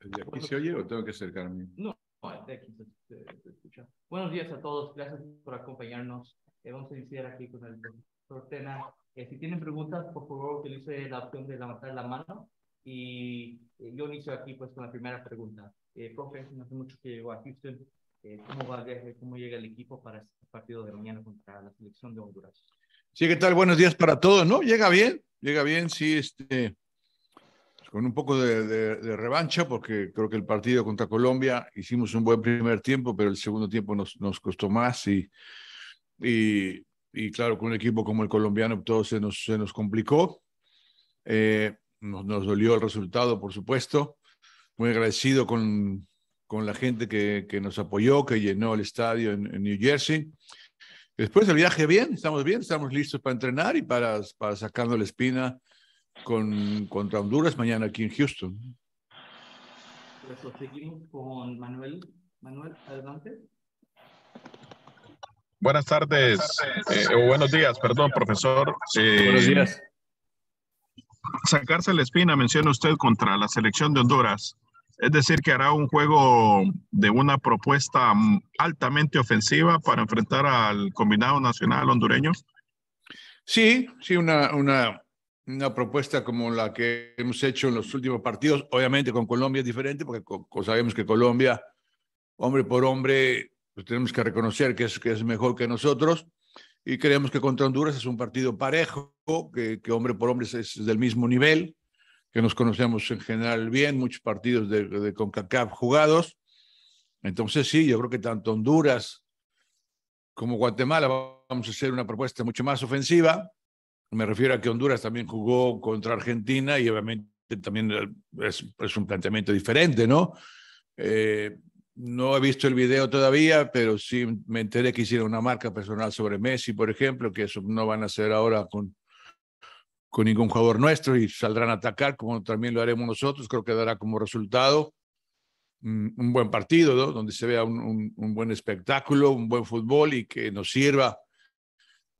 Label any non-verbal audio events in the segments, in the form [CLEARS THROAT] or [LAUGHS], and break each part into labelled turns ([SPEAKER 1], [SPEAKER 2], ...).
[SPEAKER 1] aquí se oye o tengo que acercarme? No, de aquí se, escucha. Buenos días a todos, gracias por acompañarnos. Eh, vamos a iniciar aquí con el doctor Tena. Eh, si tienen preguntas, por favor, utilice la opción de levantar la mano. Y eh, yo inicio aquí pues con la primera pregunta. profe, no hace mucho que llegó a Houston. ¿Cómo va ¿Cómo llega el equipo para este partido de mañana contra la selección de Honduras? Sí, ¿qué tal? Buenos días para todos, ¿no? Llega bien, llega bien, sí, este con un poco de, revancha, porque creo que el partido contra Colombia hicimos un buen primer tiempo, pero el segundo tiempo nos, nos costó más y, y, claro, con un equipo como el colombiano todo se nos, se nos complicó. Eh, nos, dolió el resultado, por supuesto. Muy agradecido con, con la gente que, nos apoyó, que llenó el estadio en, New Jersey. Después el viaje bien, estamos bien, estamos listos para entrenar y para, para sacando la espina contra Honduras mañana aquí en Houston. Pues, con Manuel. Manuel, adelante. Buenas tardes, eh, buenos días, perdón, profesor. Eh, buenos días. Sacarse la espina, menciona usted, contra la selección de Honduras. Es decir, que hará un juego de una propuesta mm, altamente ofensiva para enfrentar al combinado nacional hondureño. Sí, sí, una, una, una propuesta como la que hemos hecho en los últimos partidos, obviamente con Colombia es diferente, porque sabemos que Colombia, hombre por hombre, pues tenemos que reconocer que es, que es mejor que nosotros, y creemos que contra Honduras es un partido parejo, que, hombre por hombre es, del mismo nivel, que nos conocemos en general bien, muchos partidos de, de jugados. Entonces sí, yo creo que tanto Honduras como Guatemala vamos a hacer una propuesta mucho más ofensiva, me refiero a que Honduras también jugó contra Argentina y obviamente también es, un planteamiento diferente, ¿no? Eh, no he visto el video todavía, pero sí me enteré que hicieron una marca personal sobre Messi, por ejemplo, que eso no van a hacer ahora con, con ningún jugador nuestro y saldrán a atacar, como también lo haremos nosotros. Creo que dará como resultado mm, un, buen partido, ¿no? donde se vea un, un, buen espectáculo, un buen fútbol y que nos sirva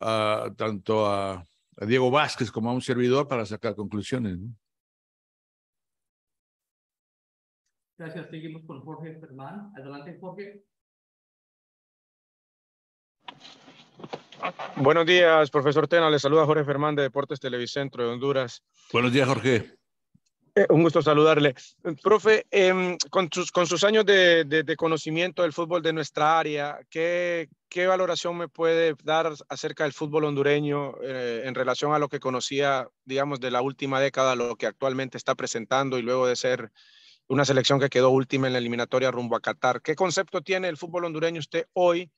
[SPEAKER 1] ah, tanto a, a Diego Vázquez como a un servidor para sacar conclusiones. Gracias. Seguimos con Jorge Fermán. Adelante, Jorge. Buenos días, profesor Tena. Le saluda Jorge Fernández de Deportes Televicentro de Honduras. Buenos días, Jorge. Eh, un gusto saludarle. Profe, em, con, sus, con sus años de, conocimiento del fútbol de nuestra área, ¿qué, valoración me puede dar acerca del fútbol hondureño eh, en relación a lo que conocía, digamos, de la última década, lo que actualmente está presentando y luego de ser una selección que quedó última en la eliminatoria rumbo a Qatar? ¿Qué concepto tiene el fútbol hondureño usted hoy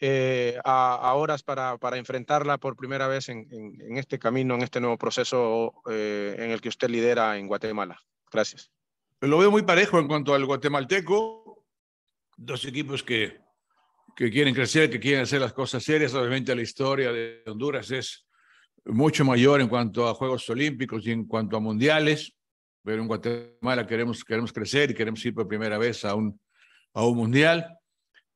[SPEAKER 1] eh, a, horas para, enfrentarla por primera vez en, este camino, en este nuevo proceso eh, en el que usted lidera en Guatemala? Gracias. Lo veo muy parejo en cuanto al guatemalteco. Dos equipos que, que quieren crecer, que quieren hacer las cosas serias. Obviamente la historia de Honduras es mucho mayor en cuanto a Juegos Olímpicos y en cuanto a mundiales, pero en Guatemala queremos, queremos crecer y queremos ir por primera vez a un, a un mundial.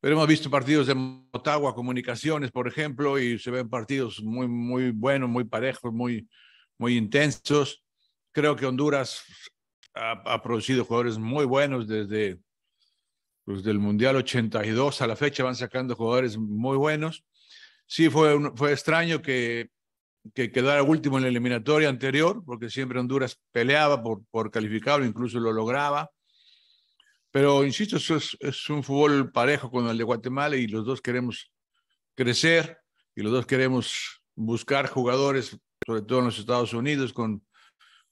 [SPEAKER 1] Pero hemos visto partidos de Motagua, Comunicaciones, por ejemplo, y se ven partidos muy, muy buenos, muy parejos, muy, muy intensos. Creo que Honduras ha, producido jugadores muy buenos desde, el pues, del Mundial 82 a la fecha, van sacando jugadores muy buenos. Sí, fue, fue extraño que, que quedara último en la eliminatoria anterior, porque siempre Honduras peleaba por, por incluso lo lograba pero, insisto, es, un fútbol parejo con el de Guatemala y los dos queremos crecer y los dos queremos buscar jugadores, sobre todo en los Estados Unidos, con,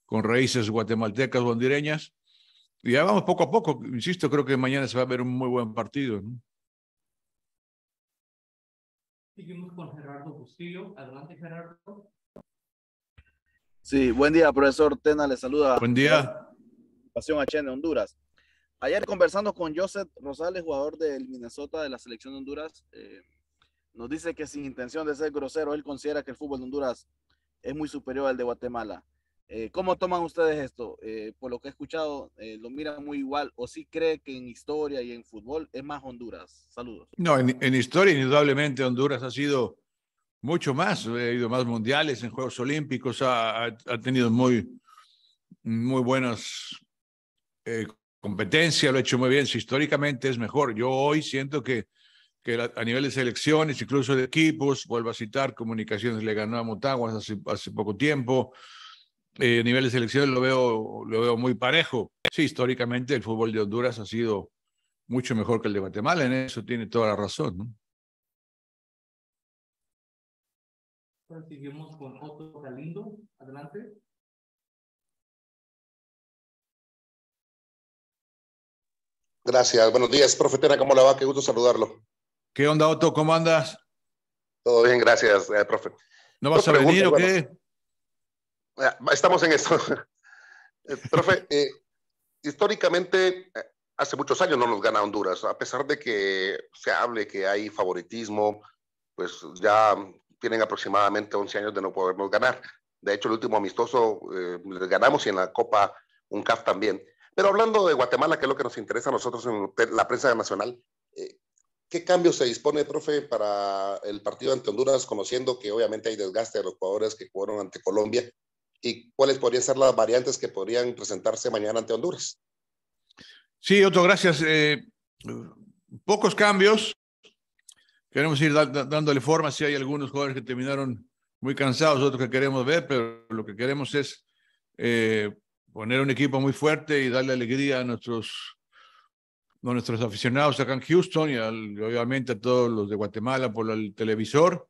[SPEAKER 1] con raíces guatemaltecas o hondureñas. Y ya vamos poco a poco. Insisto, creo que mañana se va a ver un muy buen partido. ¿no? con Gerardo Bustillo. Adelante, Gerardo. Sí, buen día, profesor Tena. Le saluda. Buen día. Pasión HN Honduras. Ayer conversando con Joseph Rosales, jugador del Minnesota de la selección de Honduras, eh, nos dice que sin intención de ser grosero, él considera que el fútbol de Honduras es muy superior al de Guatemala. Eh, ¿Cómo toman ustedes esto? Eh, por lo que he escuchado, ¿lo miran muy igual o sí cree que en historia y en fútbol es más Honduras? Saludos. No, en, historia indudablemente Honduras ha sido mucho más, ha ido más mundiales, en Juegos Olímpicos, ha, tenido muy, muy eh competencia, lo ha hecho muy bien, si históricamente es mejor. Yo hoy siento que, que a nivel de selecciones, incluso de equipos, vuelvo a citar, Comunicaciones le ganó a Motaguas hace, hace poco tiempo, eh, a nivel de selecciones lo veo, lo veo muy parejo. Sí, históricamente el fútbol de Honduras ha sido mucho mejor que el de Guatemala, en eso tiene toda la razón. ¿no? Pues, con Otto Calindo, adelante. Gracias. Buenos días, profetera. ¿Cómo la va? Qué gusto saludarlo. ¿Qué onda, Otto? ¿Cómo andas? Todo bien, gracias, eh, profe. ¿No vas a venir o qué? Eh, estamos en esto. [LAUGHS] Eh, profe, históricamente, hace muchos años no nos gana Honduras, a pesar de que se hable que hay favoritismo, pues ya tienen aproximadamente 11 años de no podernos ganar. De hecho, el último amistoso les ganamos y en la Copa un CAF también. Pero hablando de Guatemala, que es lo que nos interesa a nosotros en la prensa nacional, eh, ¿qué cambios se dispone, profe, para el partido ante Honduras, conociendo que obviamente hay desgaste de los jugadores que jugaron ante Colombia? ¿Y cuáles podrían ser las variantes que podrían presentarse mañana ante Honduras? Sí, Otto, gracias. Eh, pocos cambios. Queremos ir dándole forma. si hay algunos jugadores que terminaron muy cansados, otros que queremos ver, pero lo que queremos es eh, poner un equipo muy fuerte y darle alegría a nuestros, a nuestros aficionados acá en Houston y obviamente a todos los de Guatemala por el televisor.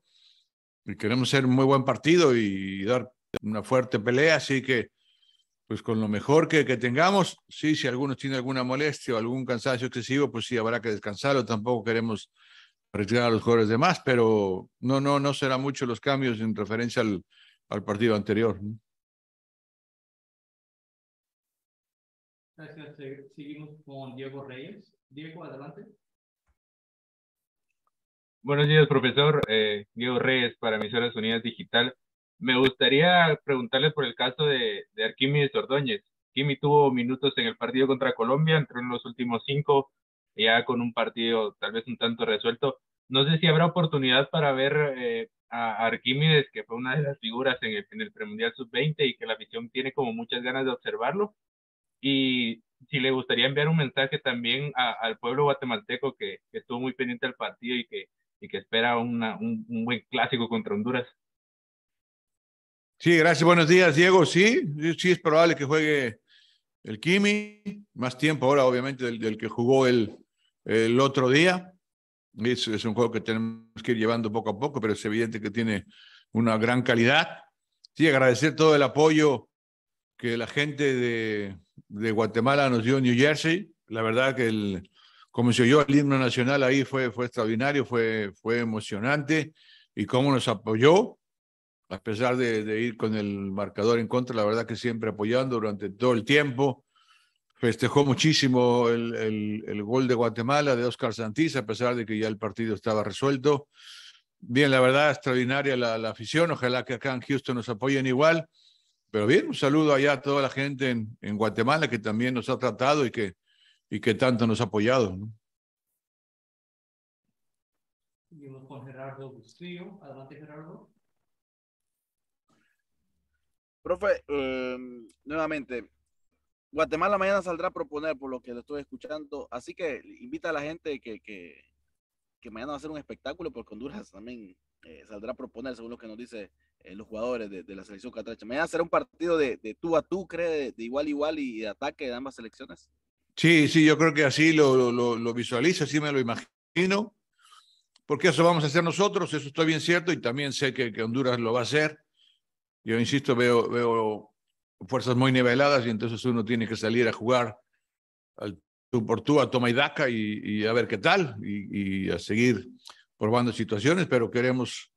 [SPEAKER 1] queremos ser un muy buen partido y dar una fuerte pelea, así que pues con lo mejor que, que tengamos, sí, si algunos tienen alguna molestia o algún cansancio excesivo, pues sí, habrá que descansarlo, tampoco queremos retirar a los jugadores demás, pero no, no, no será mucho los cambios en referencia al, al partido anterior. Gracias. Este, seguimos con Diego Reyes. Diego, adelante. Buenos días, profesor. Eh, Diego Reyes, para Emisoras Unidas Digital. Me gustaría preguntarle por el caso de, Arquímedes Ordóñez. Kimi tuvo minutos en el partido contra Colombia, entró en los últimos cinco, ya con un partido tal vez un tanto resuelto. No sé si habrá oportunidad para ver eh, a Arquímedes, que fue una de las figuras en el, en el premundial sub-20 y que la afición tiene como muchas ganas de observarlo, y si le gustaría enviar un mensaje también al pueblo guatemalteco que, estuvo muy pendiente del partido y que, y que espera un, un, buen clásico contra Honduras. Sí, gracias, buenos días, Diego. Sí, sí es probable que juegue el Kimi, más tiempo ahora, obviamente, del, del que jugó el, el otro día. Es, es, un juego que tenemos que ir llevando poco a poco, pero es evidente que tiene una gran calidad. Sí, agradecer todo el apoyo que la gente de, de Guatemala nos dio New Jersey. La verdad que el, como se oyó el himno nacional ahí fue, fue extraordinario, fue, fue emocionante y cómo nos apoyó, a pesar de, ir con el marcador en contra, la verdad que siempre apoyando durante todo el tiempo. Festejó muchísimo el, gol de Guatemala de Oscar Santís, a pesar de que ya el partido estaba resuelto. Bien, la verdad, extraordinaria la, la afición. Ojalá que acá en Houston nos apoyen igual. Pero bien, un saludo allá a toda la gente en, Guatemala que también nos ha tratado y que, y que tanto nos ha apoyado. ¿no? con Gerardo Bustillo. Adelante, Gerardo. Profe, em, nuevamente, Guatemala mañana saldrá a proponer, por lo que lo estoy escuchando. Así que invita a la gente que, que, mañana va a ser un espectáculo, porque Honduras también eh, saldrá a proponer, según lo que nos dice eh, los jugadores de, la selección catracha. a hacer un partido de, tú a tú, cree, de, igual igual igual y de ataque de ambas selecciones. Sí, sí, yo creo que así lo, lo, visualizo, así me lo imagino, porque eso vamos a hacer nosotros, eso está bien cierto, y también sé que, Honduras lo va a hacer. Yo insisto, veo, veo fuerzas muy niveladas y entonces uno tiene que salir a jugar al tú por tú, a toma y daca y, a ver qué tal y, a seguir probando situaciones, pero queremos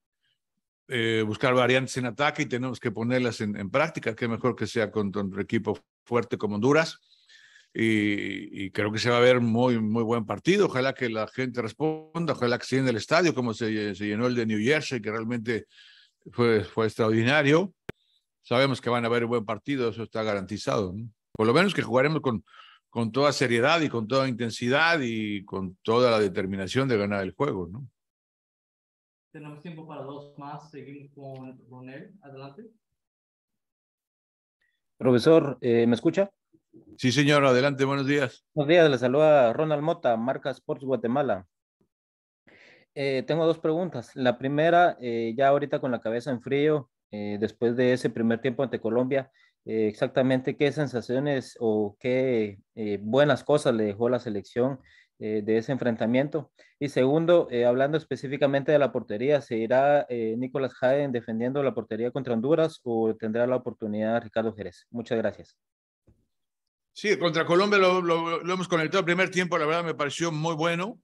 [SPEAKER 1] eh, buscar variantes en ataque y tenemos que ponerlas en, práctica. Qué mejor que sea con un equipo fuerte como Honduras. Y, creo que se va a ver muy, muy buen partido. Ojalá que la gente responda, ojalá que se llene el estadio como se, se llenó el de New Jersey, que realmente fue, fue extraordinario. Sabemos que van a haber un buen partido, eso está garantizado. Por lo menos que jugaremos con, con toda seriedad y con toda intensidad y con toda la determinación de ganar el juego. ¿no? Tenemos tiempo para dos más. Seguimos con Ronel. Adelante. Profesor, eh, ¿me escucha? Sí, señor. Adelante. Buenos días. Buenos días. Le saluda Ronald Mota, Marca Sports Guatemala. Eh, tengo dos preguntas. La primera, eh, ya ahorita con la cabeza en frío, después de ese primer tiempo ante Colombia, exactamente qué sensaciones o qué buenas cosas le dejó la selección eh, de ese enfrentamiento? Y segundo, eh, hablando específicamente de la portería, ¿se irá eh, Nicolás Jaén defendiendo la portería contra Honduras o tendrá la oportunidad Ricardo Jerez? Muchas gracias. Sí, contra Colombia lo, hemos conectado al primer tiempo, la verdad me pareció muy bueno,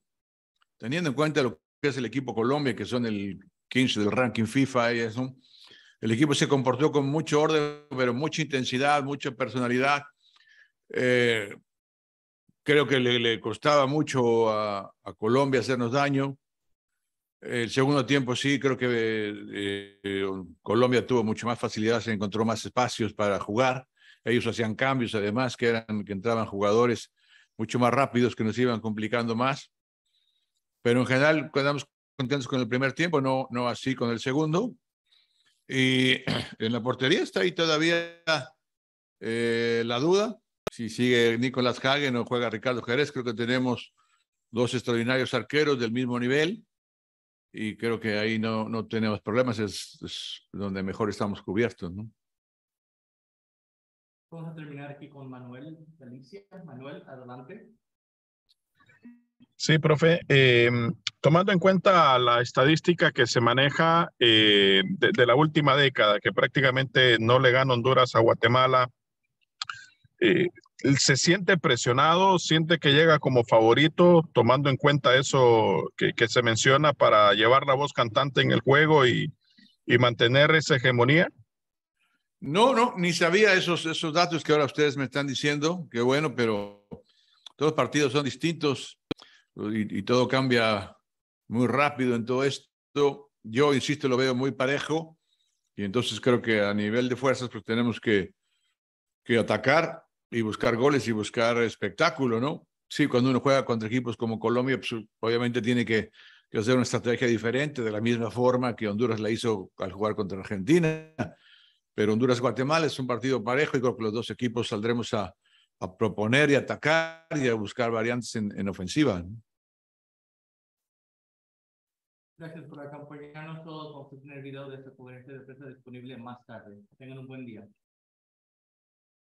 [SPEAKER 1] teniendo en cuenta lo que es el equipo Colombia, que son el 15 del ranking FIFA y eso. El equipo se comportó con mucho orden, pero mucha intensidad, mucha personalidad. Eh, Creo que le, costaba mucho a, Colombia hacernos daño. El segundo tiempo sí, creo que eh, eh, Colombia tuvo mucho más facilidad, se encontró más espacios para jugar. Ellos hacían cambios, además, que, eran, que entraban jugadores mucho más rápidos que nos iban complicando más. Pero en general quedamos contentos con el primer tiempo, no, no así con el segundo. Y [CLEARS THROAT] en la portería está ahí todavía eh, la duda si sigue Nicolás Hagen o juega Ricardo Jerez, creo que tenemos dos extraordinarios arqueros del mismo nivel y creo que ahí no, no tenemos problemas, es, donde mejor estamos cubiertos, Vamos a terminar aquí con Manuel Galicia. Manuel, adelante. Sí, profe. Eh, tomando en cuenta la estadística que se maneja eh, de, la última década, que prácticamente no le gana Honduras a Guatemala eh, se siente presionado, siente que llega como favorito, tomando en cuenta eso que, se menciona para llevar la voz cantante en el juego y, mantener esa hegemonía. No, no, ni sabía esos, esos datos que ahora ustedes me están diciendo. Qué bueno, pero todos los partidos son distintos y, todo cambia muy rápido en todo esto. Yo, insisto, lo veo muy parejo y entonces creo que a nivel de fuerzas pues tenemos que, que atacar y buscar goles y buscar espectáculo, ¿no? Sí, cuando uno juega contra equipos como Colombia, pues, obviamente tiene que, hacer una estrategia diferente, de la misma forma que Honduras la hizo al jugar contra Argentina. Pero Honduras-Guatemala es un partido parejo y creo que los dos equipos saldremos a, proponer y atacar y a buscar variantes en, ofensiva. Gracias por acompañarnos todos. Vamos a tener video de esta conferencia de prensa disponible más tarde. Tengan un buen día.